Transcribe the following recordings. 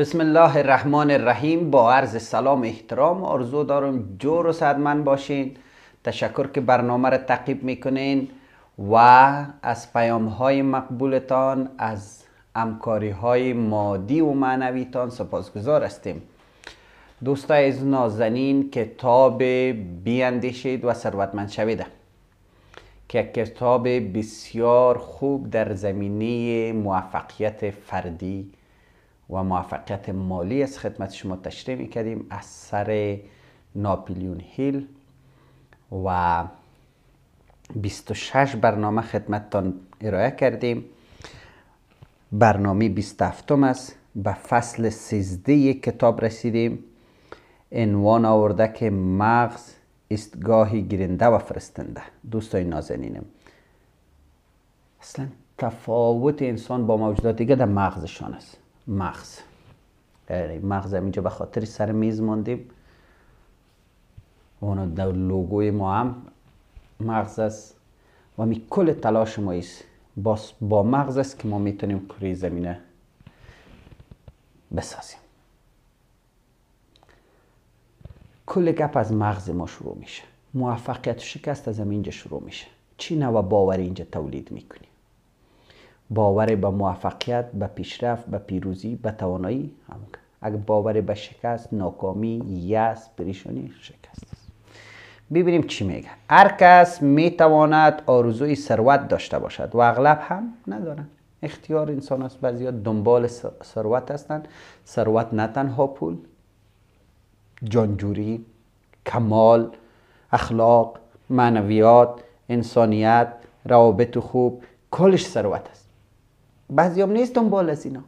بسم الله الرحمن الرحیم با عرض سلام احترام آرزو دارم جور و صدمن باشین تشکر که برنامه را تقیب میکنین و از پیام های مقبولتان از امکاری های مادی و معنویتان سپاسگزار هستیم دوستای از نازنین کتاب بیاندیشید و ثروتمند شوید که کتاب بسیار خوب در زمینه موفقیت فردی و موفقیت مالی از خدمت شما تشریح میکردیم از سر ناپلیون هیل و 26 برنامه خدمتتان ارائه کردیم برنامه 27 است به فصل 13 کتاب رسیدیم عنوان آورده که مغز استگاهی گرنده و فرستنده دوستای نازنینم اصلا تفاوت انسان با موجودات دیگه در مغزشان است مغز یعنی مغز اینجا به خاطر سر میز ماندیم اون در لوگوی ما هم مغز است و می کل تلاش ما است با, مغز است که ما میتونیم کره زمینه بسازیم کل گپ از مغز ما شروع میشه موفقیت و شکست از اینجا شروع میشه چی نوع باور اینجا تولید میکنیم باور به موفقیت به پیشرفت به پیروزی به توانایی هم اگر باور به شکست ناکامی یس پریشانی شکست است ببینیم چی میگه هر کس میتواند آرزوی ثروت داشته باشد و اغلب هم ندارن اختیار انسان است بعضی دنبال ثروت هستند ثروت نه تنها پول جانجوری کمال اخلاق معنویات انسانیت روابط خوب کلش ثروت است بعضی هم نیست دنبال از اینا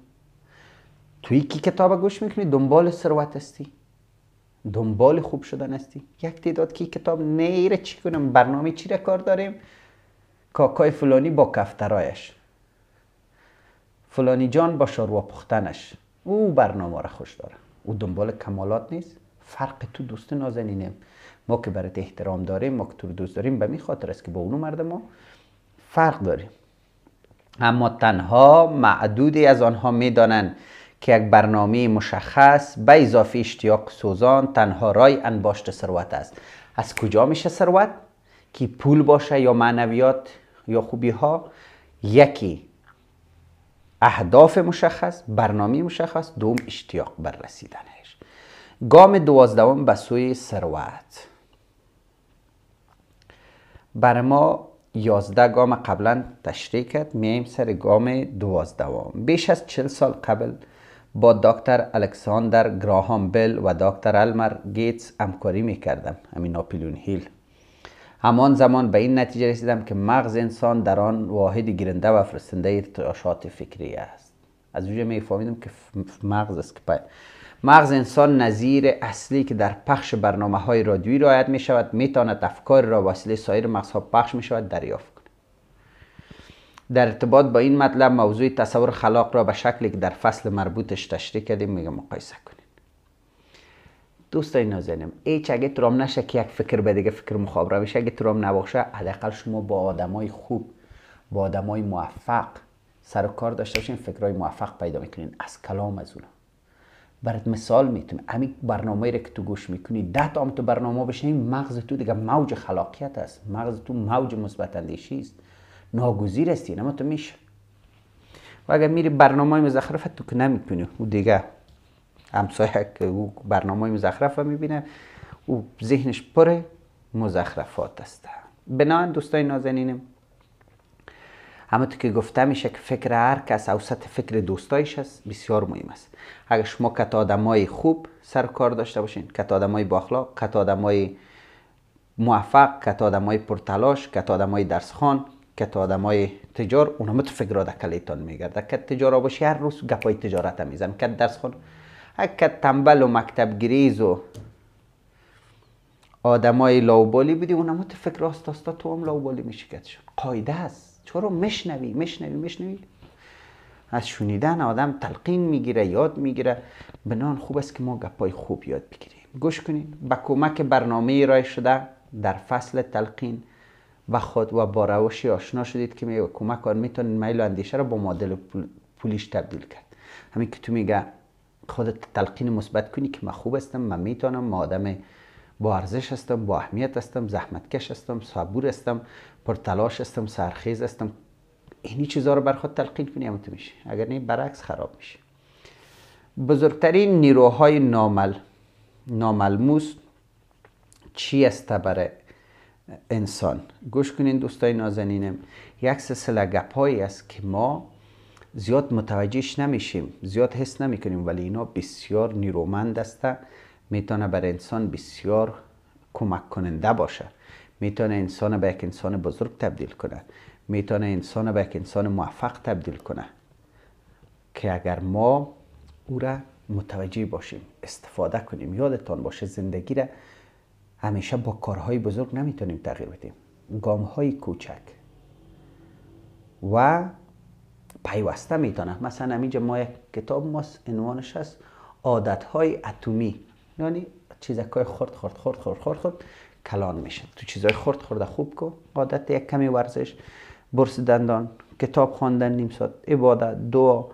توی کی کتاب گوش میکنی دنبال ثروت هستی دنبال خوب شدن هستی یک تعداد که کتاب نیره چی کنم برنامه چی کار داریم کاکای فلانی با کفترایش فلانی جان با شروع پختنش او برنامه را خوش داره او دنبال کمالات نیست فرق تو دوست نازنینه ما که برات احترام داریم ما که تو دوست داریم به خاطر است که با اونو مرد ما فرق داریم اما تنها معدودی از آنها میدانند که یک برنامه مشخص به اضافه اشتیاق سوزان تنها رای انباشت ثروت است از کجا میشه ثروت که پول باشه یا معنویات یا خوبی ها یکی اهداف مشخص برنامه مشخص دوم اشتیاق بر رسیدنش گام دوازدهم به سوی ثروت بر ما یازده گام قبلا تشریح کرد میایم سر گام دوازدهم بیش از چل سال قبل با دکتر الکساندر گراهام بل و دکتر المر گیتس همکاری میکردم همین ناپلون هیل همان زمان به این نتیجه رسیدم که مغز انسان در آن واحد گیرنده و فرستنده ارتعاشات فکری است از وجه میفهمیدم که مغز است که مغز انسان نظیر اصلی که در پخش برنامه های رادیویی رعایت می شود می تواند افکار را وسیله سایر مغزها پخش می شود دریافت کند در ارتباط با این مطلب موضوع تصور خلاق را به شکلی که در فصل مربوطش تشریح کردیم میگه مقایسه کنید دوستای نازنین هیچ اگه ترام نشه که یک فکر به دیگه فکر مخابره بشه اگه ترام نباشه حداقل شما با آدمای خوب با آدمای موفق سر و کار داشته باشین فکرای موفق پیدا میکنین از کلام از اونا برات مثال میتونم همین برنامه رو که تو گوش میکنی ده تا تو برنامه بشنی، مغز تو دیگه موج خلاقیت است مغز تو موج مثبت اندیشی است ناگزیر هستی اما تو میشه و اگر میری برنامه مزخرف تو که نمیتونی، او دیگه همسایه که او برنامه مزخرف میبینه او ذهنش پر مزخرفات است بنابراین دوستای نازنینم همونطور که گفته میشه که فکر هر کس اوسط فکر دوستایش است بسیار مهم است اگر شما کت آدمای خوب سر کار داشته باشین کت آدمای باخلاق کت آدمای موفق کت آدمای پرتلاش کت آدمای خوان کت آدمای تجار اونم تو فکر در کلیتان میگرده کت تجار باشی هر روز گپای تجارت هم میزن کت درسخوان کت تنبل و مکتب گریز و آدمای لاوبالی بودی اونم تو فکر راست تو هم لاوبالی میشه قاعده است تو رو مشنوی مشنوی مشنوی از شنیدن آدم تلقین میگیره یاد میگیره بنان خوب است که ما گپای خوب یاد بگیریم گوش کنین با کمک برنامه رای شده در فصل تلقین و خود و با روشی آشنا شدید که می کمک کار میتونین میل و اندیشه رو با مدل پولیش تبدیل کرد همین که تو میگه خودت تلقین مثبت کنی که من خوب هستم من میتونم ما آدم با ارزش هستم با اهمیت هستم زحمتکش هستم صبور هستم تلاش هستم سرخیز هستم اینی چیزها رو بر خود تلقین کنی میشه اگر نه برعکس خراب میشه بزرگترین نیروهای نامل ناملموس چی است برای انسان گوش کنین دوستای نازنینم یک سلسله گپایی است که ما زیاد متوجهش نمیشیم زیاد حس نمیکنیم ولی اینا بسیار نیرومند است میتونه بر انسان بسیار کمک کننده باشه میتونه انسان به یک انسان بزرگ تبدیل کنه میتونه انسان به یک انسان موفق تبدیل کنه که اگر ما او را متوجه باشیم استفاده کنیم یادتان باشه زندگی را همیشه با کارهای بزرگ نمیتونیم تغییر بدیم گام های کوچک و پیوسته میتونه مثلا اینجا ما یک کتاب ماست عنوانش هست عادت های اتمی یعنی چیزکای خرد خرد خرد خورد خورد خورد کلان میشه تو چیزای خرد خورده خوب کو عادت یک کمی ورزش برس دندان کتاب خواندن نیم ساعت عبادت دعا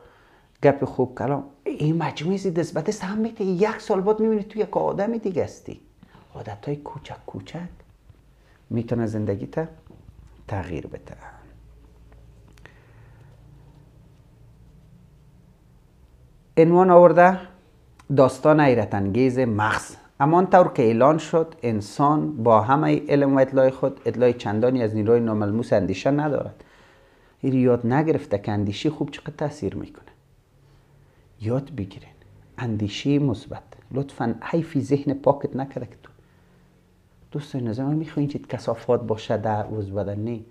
گپ خوب کلام این مجموعه دست به هم یک سال بعد میبینی تو یک آدم دیگه هستی عادت های کوچک کوچک میتونه زندگی تا تغییر بده عنوان آورده داستان ایرتنگیز مغز همانطور که اعلان شد انسان با همه علم و اطلاع خود اطلاع چندانی از نیروی ناملموس اندیشه ندارد این یاد نگرفته که اندیشه خوب چقدر تاثیر میکنه یاد بگیرین اندیشه مثبت لطفا حیفی ذهن پاکت نکرده که تو دوستان نظر میخواین چید کسافات باشه در عوض بدن نی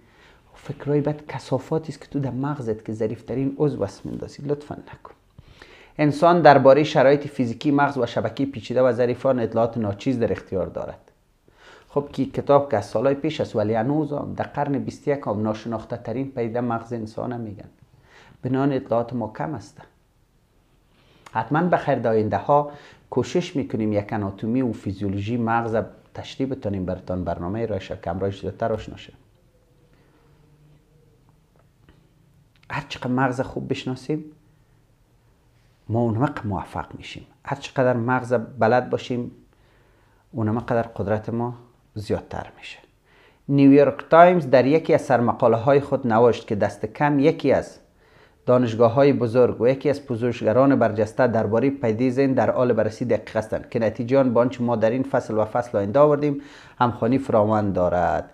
فکرای بد کسافاتیست که تو در مغزت که ظریفترین عضو است مندازی لطفا نکن انسان درباره شرایط فیزیکی مغز و شبکی پیچیده و ظریفان اطلاعات ناچیز در اختیار دارد خب که کتاب که از سالهای پیش است ولی هنوز هم در قرن 21 هم ناشناخته ترین پیدا مغز انسان هم میگن نان اطلاعات ما کم است حتما به خیر ها کوشش میکنیم یک اناتومی و فیزیولوژی مغز تشریح بتونیم برتان برنامه رایش کم زیادتر آشنا شه هر مغز خوب بشناسیم ما اونمق موفق میشیم هر چقدر مغز بلد باشیم اونم قدرت ما زیادتر میشه نیویورک تایمز در یکی از سرمقاله های خود نوشت که دست کم یکی از دانشگاه های بزرگ و یکی از پژوهشگران برجسته درباره پدیده ذهن در آل بررسی دقیق هستند که نتیجان بانچ ما در این فصل و فصل آینده آوردیم همخوانی فراوان دارد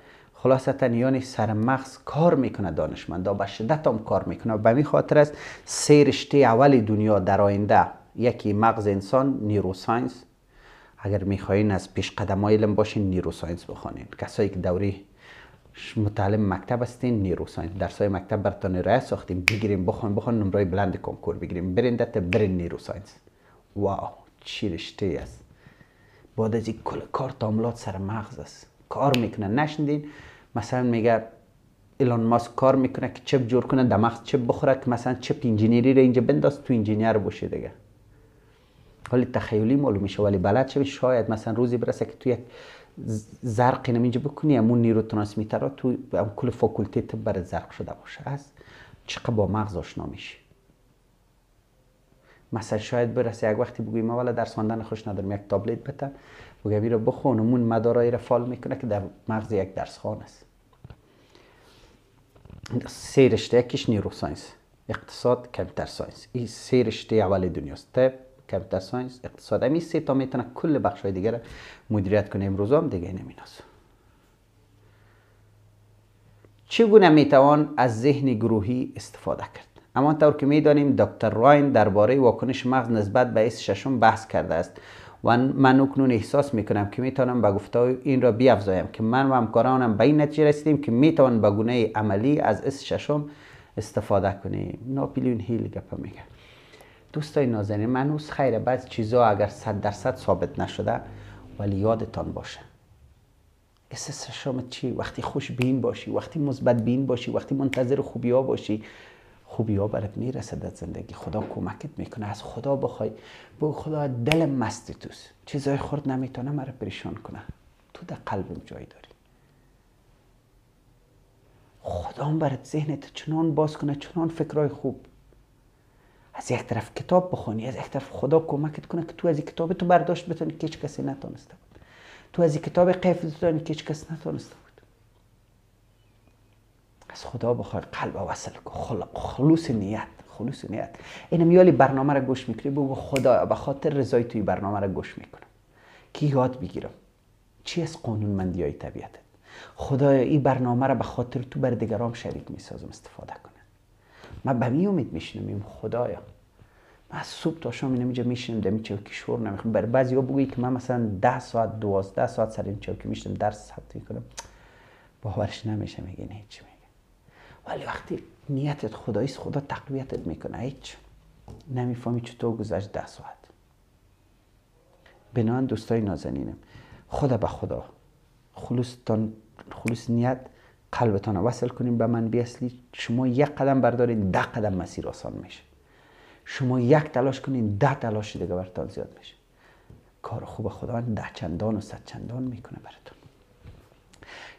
خلاصتا یعنی سر مغز کار میکنه دانشمندا به شدت هم کار میکنه به این خاطر است سه رشته اول دنیا در آینده یکی مغز انسان نیرو ساینس اگر میخواین از پیش قدم های علم باشین ساینس بخونین کسایی که دوری متعلم مکتب هستین نیروساینس درس های مکتب برتون رای ساختیم بگیریم بخون بخون نمره بلند کنکور بگیریم برین دت برین ساینس. واو چی رشته است بعد از کل کار تاملات سر مغز است کار میکنه نشندین مثلا میگه ایلان ماسک کار میکنه که چپ جور کنه دماغ چپ بخوره که مثلا چپ انجینیری رو اینجا بنداز تو انجینیر باشه دیگه ولی تخیلی معلوم میشه ولی بلد شوی شاید مثلا روزی برسه که تو یک زرق اینجا بکنی همون نیرو ترانسمیتر ها تو کل فاکولتی طب برای زرق شده باشه از چقدر با مغز آشنا میشه مثلا شاید برسه یک وقتی ما ولی درس خواندن خوش ندارم یک تابلت بتن بگوی رو بخون اون مدارایی را فال میکنه که در مغز یک درس خوان است رشته، یکیش نیرو ساینس اقتصاد کمپیتر ساینس این سه رشته اول دنیاست تب ساینس اقتصاد ئەمی سه تا میتونه کل های دیگر مدیریت امروز امروزام دیگه نمیناس چگونه میتوان از ذهن گروهی استفاده کرد اما طور که میدانیم دکتر راین درباره واکنش مغز نسبت به اس ششم بحث کرده است و من اکنون احساس میکنم که میتونم به گفته این را بیافزایم که من و همکارانم به این نتیجه رسیدیم که میتوان به گونه عملی از اس ششم استفاده کنیم ناپلیون هیل گپ میگه دوستای نازنین من خیره خیر بعض چیزا اگر صد درصد ثابت نشده ولی یادتان باشه اس ششم چی وقتی خوش بین باشی وقتی مثبت بین باشی وقتی منتظر خوبی ها باشی خوبی ها برات میرسه در زندگی خدا کمکت میکنه از خدا بخوای به خدا دل مستی توست چیزای خورد نمیتونه مرا پریشان کنه تو در قلبم جای داری خدا هم برات ذهنت چنان باز کنه چنان فکرای خوب از یک طرف کتاب بخونی از یک طرف خدا کمکت کنه که تو از این کتاب تو برداشت بتونی که هیچ کسی نتونسته تو از کتاب قیف بتونی که هیچ کس نتونسته از خدا بخواد قلب وصل کن خلوص نیت خلوص نیت اینم یالی برنامه را گوش میکنی بگو خدا به خاطر رضای توی برنامه را گوش میکنم کی یاد بگیرم چی از مندی های طبیعتت خدایا این برنامه را به خاطر تو بر دیگرام شریک میسازم استفاده کنه من به می امید میشینم خدایا من از صبح تا شام اینم اینجا میشینم دمی چوکی شور نمیخوام بر بعضی ها بگویی که من مثلا 10 ساعت 12 ساعت سر این چوکی میشینم درس ثبت کنم باورش نمیشه میگه هیچ ولی وقتی نیتت خداییست خدا تقویتت میکنه هیچ نمیفهمی چطور گذشت ده ساعت بنان دوستای نازنینم خدا به خدا خلوصتان خلوص نیت قلبتان وصل کنیم به من بیاصلی شما یک قدم بردارین ده قدم مسیر آسان میشه شما یک تلاش کنین ده تلاش دیگه برتان زیاد میشه کار خوب خداوند ده چندان و صد چندان میکنه براتون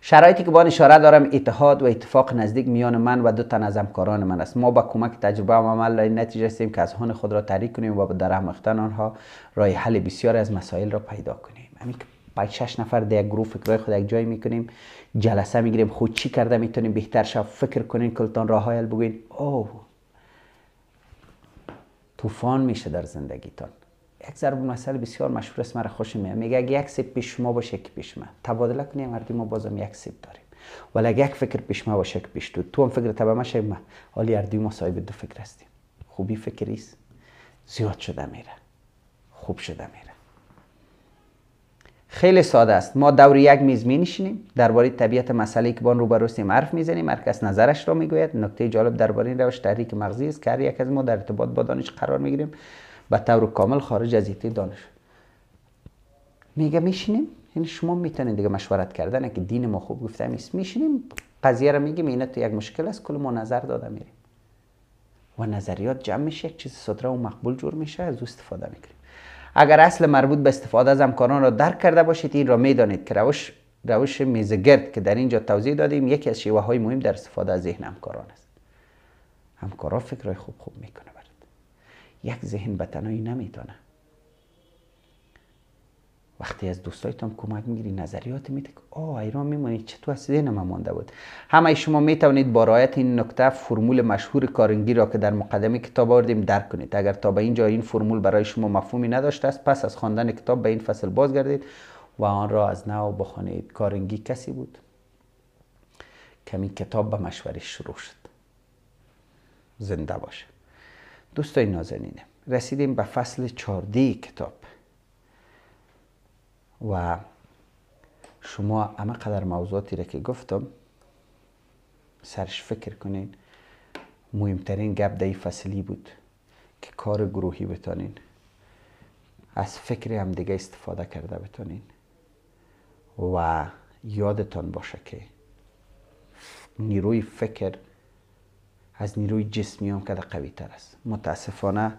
شرایطی که با اشاره دارم اتحاد و اتفاق نزدیک میان من و دو تن از همکاران من است ما با کمک تجربه و عمل این نتیجه رسیدیم که از هون خود را تحریک کنیم و در درهمختن آنها راه حل بسیار از مسائل را پیدا کنیم همین که شش نفر در یک گروه فکرهای خود یک جای کنیم جلسه میگیریم خود چی کرده میتونیم بهتر شب فکر کنیم کلتان راه حل بگوین اوه طوفان میشه در زندگیتان یک ضرب مسئله بسیار مشهور است مرا خوش میاد میگه اگه یک سیب پیش ما باشه که پیش من تبادله کنیم مردی ما بازم یک سیب داریم ولی اگه یک فکر پیش ما باشه که پیش تو تو هم فکر تبع ما شه ما حالی اردی ما صاحب دو فکر هستیم خوبی فکریست زیاد شده میره خوب شده میره خیلی ساده است ما دور یک میز می نشینیم درباره طبیعت مسئله که بان روبرو هستیم حرف می هر مرکز نظرش را میگوید نکته جالب درباره روش تحریک مغزی است که هر یک از ما در ارتباط با دانش قرار میگیریم به طور کامل خارج از ایتی دانش میگه میشینیم یعنی شما میتونید دیگه مشورت کردن که دین ما خوب گفته نیست میشینیم قضیه رو میگیم اینا تو یک مشکل است کل ما نظر داده میریم و نظریات جمع میشه یک چیز صدره و مقبول جور میشه از او استفاده میکنیم اگر اصل مربوط به استفاده از امکانان را درک کرده باشید این را میدانید که روش روش میزگرد که در اینجا توضیح دادیم یکی از شیوه های مهم در استفاده از ذهن همکاران است همکارا فکرای خوب خوب میکنه یک ذهن به تنهایی نمیتونه وقتی از دوستایتان کمک میگیری نظریات میده که آه ایران میمانید چطور از ذهنم مانده بود همه شما میتونید با رایت این نکته فرمول مشهور کارنگی را که در مقدمه کتاب آوردیم درک کنید اگر تا به اینجا این فرمول برای شما مفهومی نداشته است پس از خواندن کتاب به این فصل بازگردید و آن را از نو بخوانید کارنگی کسی بود کمی کتاب به مشورش شروع شد زنده باشه دوستای نازنینه. رسیدیم به فصل چارده کتاب و شما همه قدر موضوعاتی را که گفتم سرش فکر کنین مهمترین گپ دهی فصلی بود که کار گروهی بتانین از فکر دیگه استفاده کرده بتانین و یادتان باشه که نیروی فکر از نیروی جسمی هم کده قوی تر است متاسفانه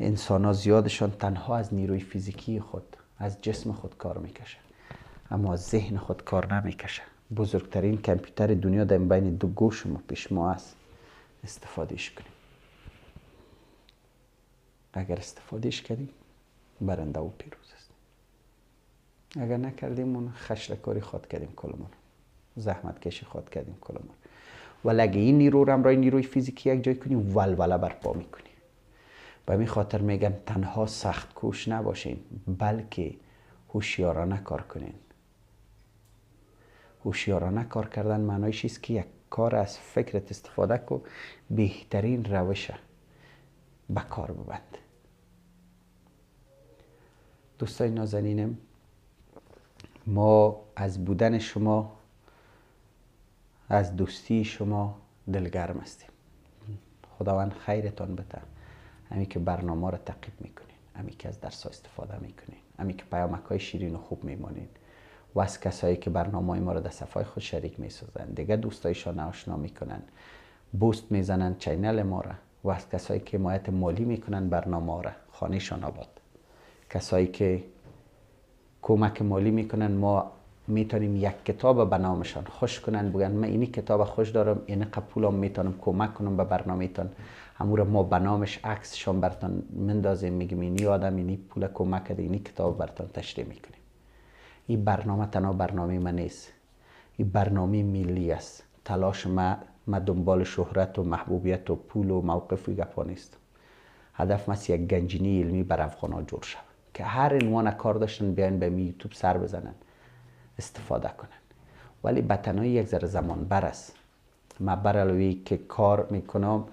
انسان ها زیادشان تنها از نیروی فیزیکی خود از جسم خود کار میکشه اما از ذهن خود کار نمیکشه بزرگترین کمپیوتر دنیا در بین دو گوش ما پیش ما است استفادهش کنیم اگر استفادهش کردیم برنده او پیروز است اگر نکردیم اون خشرکاری خود کردیم کلمون زحمت کشی خود کردیم کلمون ولی اگه این نیرو رو همراه نیروی فیزیکی یک جای کنی ولوله برپا میکنی به همین خاطر میگم تنها سخت کوش نباشین بلکه هوشیارانه کار کنین هوشیارانه کار کردن معنایش است که یک کار از فکرت استفاده کو بهترین روشه به کار ببند دوستای نازنینم ما از بودن شما از دوستی شما دلگرم هستیم خداوند خیرتان بده همی که برنامه را تقیب میکنین همین که از درس استفاده میکنیم همی که پیامک های شیرین و خوب میمانین و از کسایی که برنامه های ما را در صفحه خود شریک میسازن دیگه دوستایشان آشنا میکنن بوست میزنن چینل ما را و از کسایی که حمایت مالی میکنن برنامه را خانهشان آباد کسایی که کمک مالی میکنن ما میتونیم یک کتاب به نامشان خوش کنن بگن من اینی کتاب خوش دارم این یعنی قپولم میتونم کمک کنم به برنامه تان همورا ما به نامش عکسشان برتان مندازیم میگیم اینی آدم اینی پول کمک کرده اینی کتاب برتان تشریح میکنیم این برنامه تنها برنامه من نیست این برنامه ملی است تلاش ما ما دنبال شهرت و محبوبیت و پول و موقف و گپا نیست هدف ما یک گنجینه علمی بر افغان جور شد که هر عنوان کار داشتن بیاین به می یوتیوب سر بزنن استفاده کنن ولی بطنهای یک ذره زمان بر است ما برالوی که کار میکنم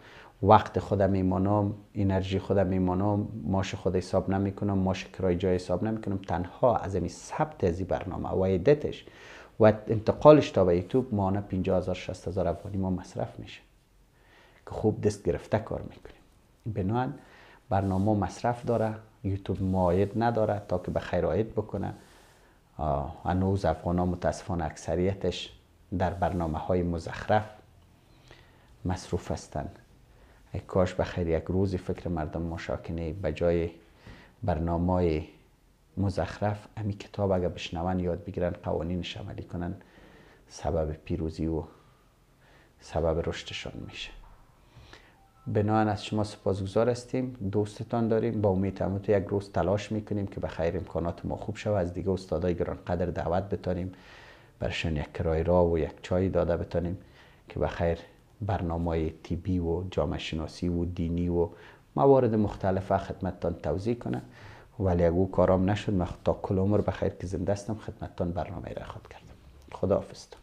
وقت خودم میمانم انرژی خودم میمانم ماش خود حساب نمیکنم ماش کرای جای حساب نمیکنم تنها از این ثبت از برنامه و ایدتش و انتقالش تا به یوتیوب ماهانه 50000 هزار افغانی ما مصرف میشه که خوب دست گرفته کار میکنیم بنابراین برنامه مصرف داره یوتیوب ماید نداره تا که به خیر بکنه هنوز افغان ها متاسفان اکثریتش در برنامه های مزخرف مصروف هستند ای کاش بخیر یک روزی فکر مردم مشاکنه جای برنامه های مزخرف امی کتاب اگر بشنون یاد بگیرن قوانین عملی کنن سبب پیروزی و سبب رشدشان میشه بناهن از شما سپاسگزار هستیم دوستتان داریم با امید تموت یک روز تلاش میکنیم که به خیر امکانات ما خوب شود از دیگه استادای گرانقدر دعوت بتانیم برشان یک کرای را و یک چای داده بتانیم که به خیر برنامه تیبی و جامعه شناسی و دینی و موارد مختلف خدمتتان توضیح کنه ولی اگه او کارام نشد من تا کل عمر بخیر که زنده خدمتتان برنامه را خود کردم خدا حافظتان.